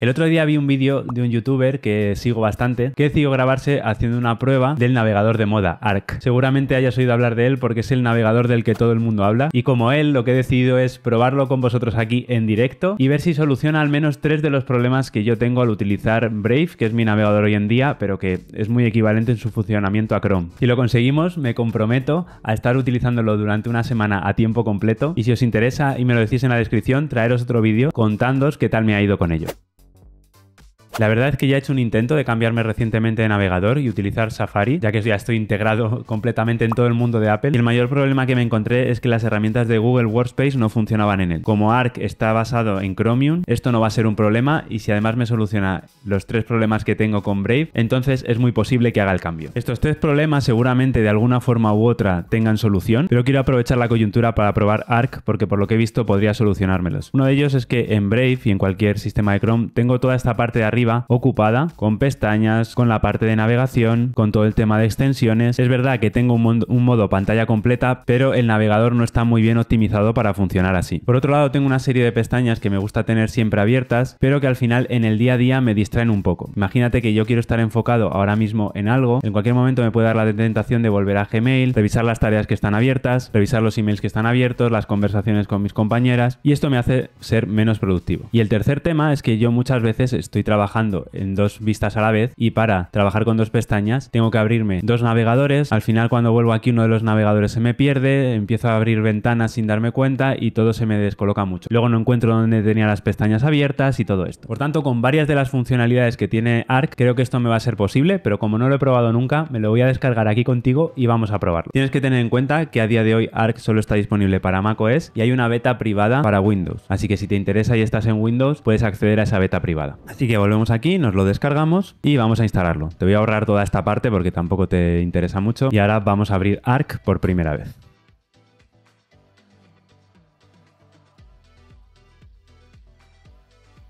El otro día vi un vídeo de un youtuber que sigo bastante que decidió grabarse haciendo una prueba del navegador de moda, ARC. Seguramente hayas oído hablar de él porque es el navegador del que todo el mundo habla y como él lo que he decidido es probarlo con vosotros aquí en directo y ver si soluciona al menos tres de los problemas que yo tengo al utilizar Brave, que es mi navegador hoy en día, pero que es muy equivalente en su funcionamiento a Chrome. Si lo conseguimos, me comprometo a estar utilizándolo durante una semana a tiempo completo y si os interesa y me lo decís en la descripción, traeros otro vídeo contándoos qué tal me ha ido con ello. La verdad es que ya he hecho un intento de cambiarme recientemente de navegador y utilizar Safari, ya que ya estoy integrado completamente en todo el mundo de Apple. Y el mayor problema que me encontré es que las herramientas de Google Workspace no funcionaban en él. Como Arc está basado en Chromium, esto no va a ser un problema y si además me soluciona los tres problemas que tengo con Brave, entonces es muy posible que haga el cambio. Estos tres problemas seguramente de alguna forma u otra tengan solución, pero quiero aprovechar la coyuntura para probar Arc porque por lo que he visto podría solucionármelos. Uno de ellos es que en Brave y en cualquier sistema de Chrome tengo toda esta parte de arriba ocupada, con pestañas, con la parte de navegación, con todo el tema de extensiones. Es verdad que tengo un, un modo pantalla completa, pero el navegador no está muy bien optimizado para funcionar así. Por otro lado, tengo una serie de pestañas que me gusta tener siempre abiertas, pero que al final en el día a día me distraen un poco. Imagínate que yo quiero estar enfocado ahora mismo en algo, en cualquier momento me puede dar la tentación de volver a Gmail, revisar las tareas que están abiertas, revisar los emails que están abiertos, las conversaciones con mis compañeras, y esto me hace ser menos productivo. Y el tercer tema es que yo muchas veces estoy trabajando en dos vistas a la vez y para trabajar con dos pestañas tengo que abrirme dos navegadores. Al final cuando vuelvo aquí uno de los navegadores se me pierde, empiezo a abrir ventanas sin darme cuenta y todo se me descoloca mucho. Luego no encuentro dónde tenía las pestañas abiertas y todo esto. Por tanto, con varias de las funcionalidades que tiene Arc, creo que esto me va a ser posible, pero como no lo he probado nunca, me lo voy a descargar aquí contigo y vamos a probarlo. Tienes que tener en cuenta que a día de hoy Arc solo está disponible para macOS y hay una beta privada para Windows. Así que si te interesa y estás en Windows, puedes acceder a esa beta privada. Así que volvemos aquí, nos lo descargamos y vamos a instalarlo. Te voy a ahorrar toda esta parte porque tampoco te interesa mucho. Y ahora vamos a abrir Arc por primera vez.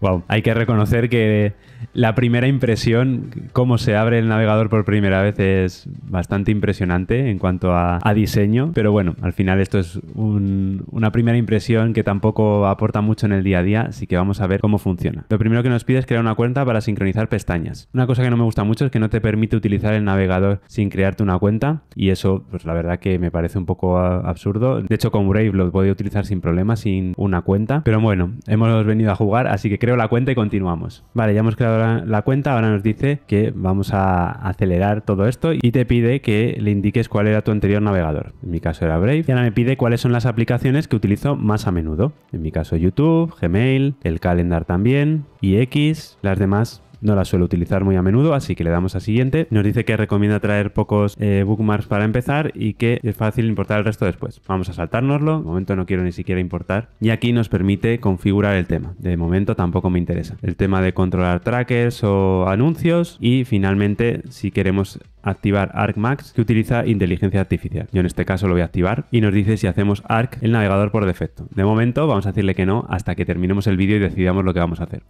Wow, hay que reconocer que la primera impresión, cómo se abre el navegador por primera vez es bastante impresionante en cuanto a, diseño, pero bueno, al final esto es una primera impresión que tampoco aporta mucho en el día a día, así que vamos a ver cómo funciona. Lo primero que nos pide es crear una cuenta para sincronizar pestañas. Una cosa que no me gusta mucho es que no te permite utilizar el navegador sin crearte una cuenta y eso, pues la verdad que me parece un poco ah, absurdo. De hecho, con Brave lo podía utilizar sin problema, sin una cuenta, pero bueno, hemos venido a jugar, así que creo la cuenta y continuamos. Vale, ya hemos creado la cuenta, ahora nos dice que vamos a acelerar todo esto y te pide que le indiques cuál era tu anterior navegador. En mi caso era Brave. Y ahora me pide cuáles son las aplicaciones que utilizo más a menudo. En mi caso YouTube, Gmail, el Calendar también, y X, las demás no la suelo utilizar muy a menudo, así que le damos a siguiente. Nos dice que recomienda traer pocos eh, bookmarks para empezar y que es fácil importar el resto después. Vamos a saltárnoslo, de momento no quiero ni siquiera importar. Y aquí nos permite configurar el tema, de momento tampoco me interesa. El tema de controlar trackers o anuncios y finalmente si queremos activar ArcMax que utiliza inteligencia artificial. Yo en este caso lo voy a activar y nos dice si hacemos Arc el navegador por defecto. De momento vamos a decirle que no hasta que terminemos el vídeo y decidamos lo que vamos a hacer.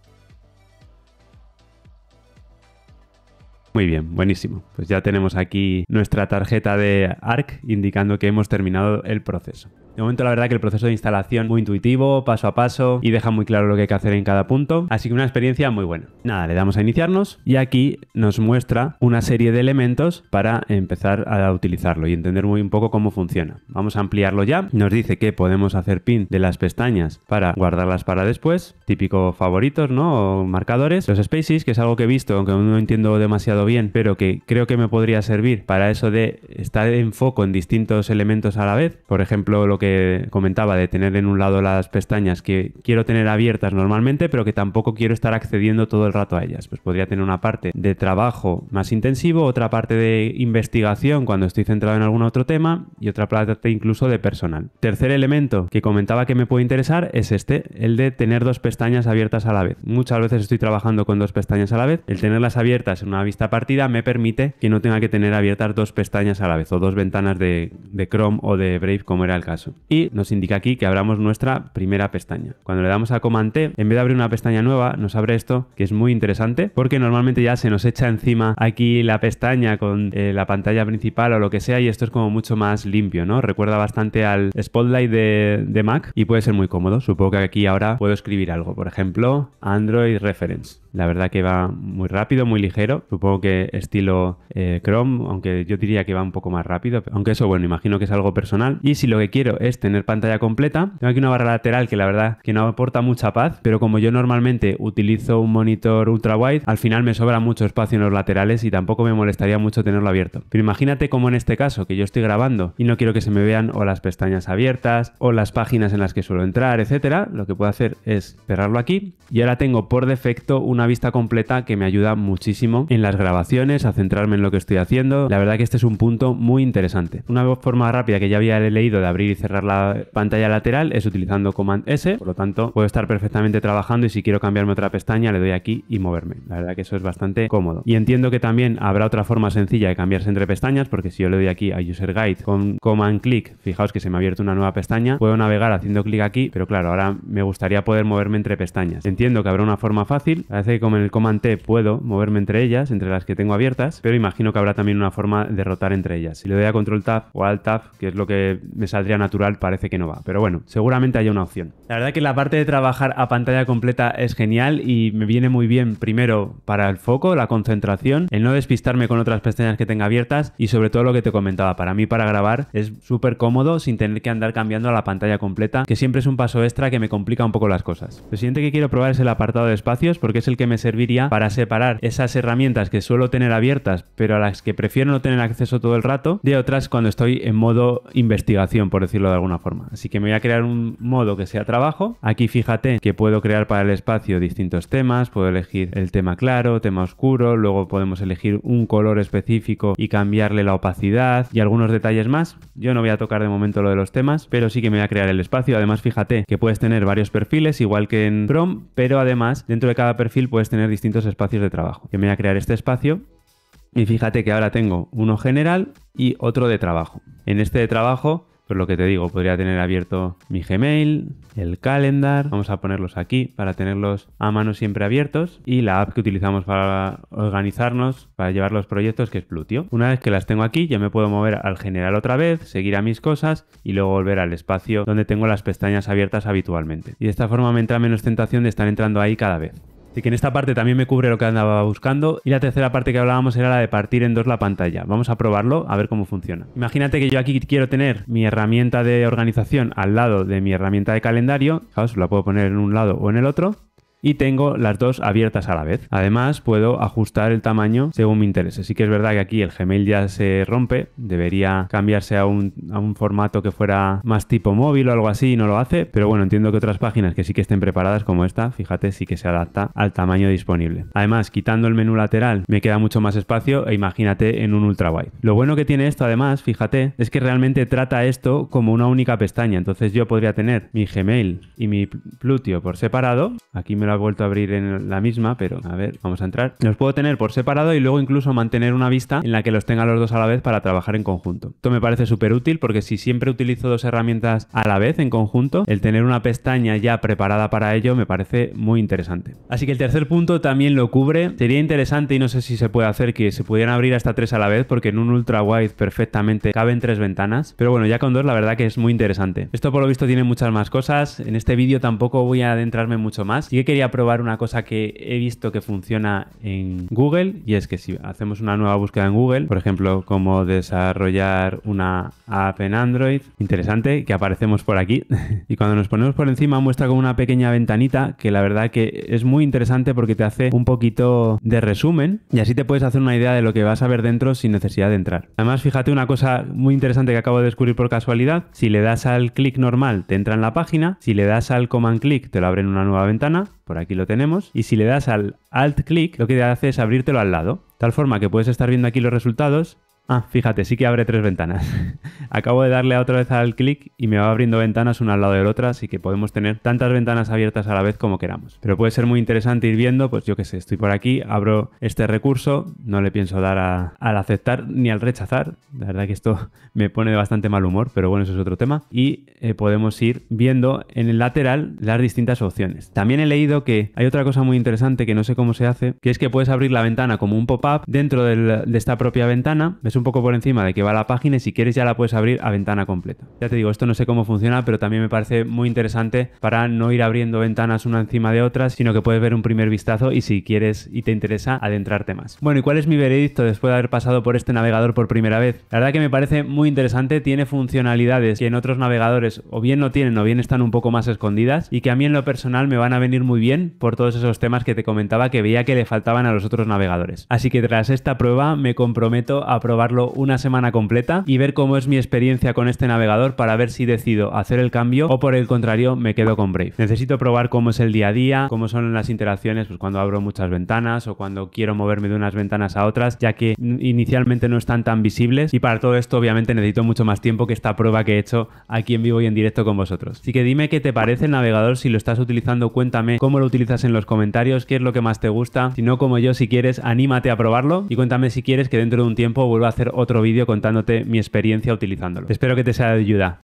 Muy bien, buenísimo. Pues ya tenemos aquí nuestra tarjeta de ARC indicando que hemos terminado el proceso. De momento la verdad que el proceso de instalación muy intuitivo, paso a paso y deja muy claro lo que hay que hacer en cada punto, así que una experiencia muy buena. Nada, le damos a iniciarnos y aquí nos muestra una serie de elementos para empezar a utilizarlo y entender muy un poco cómo funciona. Vamos a ampliarlo ya, nos dice que podemos hacer pin de las pestañas para guardarlas para después, típico favoritos, ¿no? O marcadores, los spaces, que es algo que he visto, aunque no entiendo demasiado bien, pero que creo que me podría servir para eso de estar en foco en distintos elementos a la vez, por ejemplo, lo que comentaba de tener en un lado las pestañas que quiero tener abiertas normalmente, pero que tampoco quiero estar accediendo todo el rato a ellas. Pues podría tener una parte de trabajo más intensivo, otra parte de investigación cuando estoy centrado en algún otro tema y otra parte incluso de personal. Tercer elemento que comentaba que me puede interesar es este, el de tener dos pestañas abiertas a la vez. Muchas veces estoy trabajando con dos pestañas a la vez. El tenerlas abiertas en una vista partida me permite que no tenga que tener abiertas dos pestañas a la vez o dos ventanas de, de Chrome o de Brave como era el caso. Y nos indica aquí que abramos nuestra primera pestaña. Cuando le damos a Command T, en vez de abrir una pestaña nueva, nos abre esto, que es muy interesante, porque normalmente ya se nos echa encima aquí la pestaña con eh, la pantalla principal o lo que sea, y esto es como mucho más limpio, ¿no? Recuerda bastante al Spotlight de Mac y puede ser muy cómodo. Supongo que aquí ahora puedo escribir algo, por ejemplo, Android Reference. La verdad que va muy rápido, muy ligero. Supongo que estilo eh, Chrome, aunque yo diría que va un poco más rápido. Aunque eso, bueno, imagino que es algo personal. Y si lo que quiero es tener pantalla completa, tengo aquí una barra lateral que la verdad que no aporta mucha paz, pero como yo normalmente utilizo un monitor ultra wide, al final me sobra mucho espacio en los laterales y tampoco me molestaría mucho tenerlo abierto. Pero imagínate como en este caso, que yo estoy grabando y no quiero que se me vean o las pestañas abiertas o las páginas en las que suelo entrar, etcétera. Lo que puedo hacer es cerrarlo aquí y ahora tengo por defecto un una vista completa que me ayuda muchísimo en las grabaciones, a centrarme en lo que estoy haciendo. La verdad que este es un punto muy interesante. Una forma rápida que ya había leído de abrir y cerrar la pantalla lateral es utilizando Command S, por lo tanto puedo estar perfectamente trabajando y si quiero cambiarme otra pestaña le doy aquí y moverme. La verdad que eso es bastante cómodo. Y entiendo que también habrá otra forma sencilla de cambiarse entre pestañas porque si yo le doy aquí a User Guide con Command Click, fijaos que se me ha abierto una nueva pestaña, puedo navegar haciendo clic aquí, pero claro, ahora me gustaría poder moverme entre pestañas. Entiendo que habrá una forma fácil, a veces que con el Command T puedo moverme entre ellas, entre las que tengo abiertas, pero imagino que habrá también una forma de rotar entre ellas. Si le doy a Control Tab o Alt Tab, que es lo que me saldría natural, parece que no va. Pero bueno, seguramente haya una opción. La verdad que la parte de trabajar a pantalla completa es genial y me viene muy bien primero para el foco, la concentración, el no despistarme con otras pestañas que tenga abiertas y sobre todo lo que te comentaba, para mí para grabar es súper cómodo sin tener que andar cambiando a la pantalla completa, que siempre es un paso extra que me complica un poco las cosas. Lo siguiente que quiero probar es el apartado de espacios porque es el que me serviría para separar esas herramientas que suelo tener abiertas, pero a las que prefiero no tener acceso todo el rato, de otras cuando estoy en modo investigación, por decirlo de alguna forma. Así que me voy a crear un modo que sea trabajo. Aquí fíjate que puedo crear para el espacio distintos temas, puedo elegir el tema claro, tema oscuro, luego podemos elegir un color específico y cambiarle la opacidad y algunos detalles más. Yo no voy a tocar de momento lo de los temas, pero sí que me voy a crear el espacio. Además, fíjate que puedes tener varios perfiles, igual que en Chrome, pero además dentro de cada perfil puedes tener distintos espacios de trabajo. Yo me voy a crear este espacio y fíjate que ahora tengo uno general y otro de trabajo. En este de trabajo, pues lo que te digo, podría tener abierto mi Gmail, el calendar, vamos a ponerlos aquí para tenerlos a mano siempre abiertos y la app que utilizamos para organizarnos, para llevar los proyectos que es Plutio. Una vez que las tengo aquí, ya me puedo mover al general otra vez, seguir a mis cosas y luego volver al espacio donde tengo las pestañas abiertas habitualmente. Y de esta forma me entra menos tentación de estar entrando ahí cada vez que en esta parte también me cubre lo que andaba buscando. Y la tercera parte que hablábamos era la de partir en dos la pantalla. Vamos a probarlo a ver cómo funciona. Imagínate que yo aquí quiero tener mi herramienta de organización al lado de mi herramienta de calendario. Claro, la puedo poner en un lado o en el otro y tengo las dos abiertas a la vez. Además, puedo ajustar el tamaño según me interese. Sí que es verdad que aquí el Gmail ya se rompe, debería cambiarse a un, formato que fuera más tipo móvil o algo así y no lo hace, pero bueno, entiendo que otras páginas que sí que estén preparadas como esta, fíjate, sí que se adapta al tamaño disponible. Además, quitando el menú lateral me queda mucho más espacio e imagínate en un ultrawide. Lo bueno que tiene esto además, fíjate, es que realmente trata esto como una única pestaña, entonces yo podría tener mi Gmail y mi Plutio por separado, aquí me ha vuelto a abrir en la misma, pero a ver, vamos a entrar. Los puedo tener por separado y luego incluso mantener una vista en la que los tenga los dos a la vez para trabajar en conjunto. Esto me parece súper útil porque si siempre utilizo dos herramientas a la vez en conjunto, el tener una pestaña ya preparada para ello me parece muy interesante. Así que el tercer punto también lo cubre. Sería interesante y no sé si se puede hacer que se pudieran abrir hasta tres a la vez porque en un ultra wide perfectamente caben tres ventanas. Pero bueno, ya con dos la verdad que es muy interesante. Esto por lo visto tiene muchas más cosas. En este vídeo tampoco voy a adentrarme mucho más. y que quería a probar una cosa que he visto que funciona en Google y es que si hacemos una nueva búsqueda en Google, por ejemplo, como desarrollar una app en Android, interesante que aparecemos por aquí y cuando nos ponemos por encima muestra como una pequeña ventanita que la verdad que es muy interesante porque te hace un poquito de resumen y así te puedes hacer una idea de lo que vas a ver dentro sin necesidad de entrar. Además, fíjate una cosa muy interesante que acabo de descubrir por casualidad, si le das al clic normal te entra en la página, si le das al command click te lo abre en una nueva ventana, por aquí lo tenemos. Y si le das al Alt click lo que te hace es abrirtelo al lado. Tal forma que puedes estar viendo aquí los resultados Ah, fíjate, sí que abre tres ventanas. Acabo de darle otra vez al clic y me va abriendo ventanas una al lado de la otra, así que podemos tener tantas ventanas abiertas a la vez como queramos. Pero puede ser muy interesante ir viendo, pues yo qué sé, estoy por aquí, abro este recurso, no le pienso dar al aceptar ni al rechazar. La verdad que esto me pone de bastante mal humor, pero bueno, eso es otro tema. Y eh, podemos ir viendo en el lateral las distintas opciones. También he leído que hay otra cosa muy interesante que no sé cómo se hace, que es que puedes abrir la ventana como un pop-up dentro de esta propia ventana un poco por encima de que va la página y si quieres ya la puedes abrir a ventana completa. Ya te digo, esto no sé cómo funciona, pero también me parece muy interesante para no ir abriendo ventanas una encima de otras, sino que puedes ver un primer vistazo y si quieres y te interesa adentrarte más. Bueno, ¿y cuál es mi veredicto después de haber pasado por este navegador por primera vez? La verdad que me parece muy interesante, tiene funcionalidades que en otros navegadores o bien no tienen o bien están un poco más escondidas y que a mí en lo personal me van a venir muy bien por todos esos temas que te comentaba que veía que le faltaban a los otros navegadores. Así que tras esta prueba me comprometo a probar una semana completa y ver cómo es mi experiencia con este navegador para ver si decido hacer el cambio o por el contrario me quedo con Brave. Necesito probar cómo es el día a día, cómo son las interacciones pues cuando abro muchas ventanas o cuando quiero moverme de unas ventanas a otras, ya que inicialmente no están tan visibles y para todo esto obviamente necesito mucho más tiempo que esta prueba que he hecho aquí en vivo y en directo con vosotros. Así que dime qué te parece el navegador, si lo estás utilizando cuéntame cómo lo utilizas en los comentarios, qué es lo que más te gusta, si no como yo si quieres anímate a probarlo y cuéntame si quieres que dentro de un tiempo vuelva hacer otro vídeo contándote mi experiencia utilizándolo. Espero que te sea de ayuda.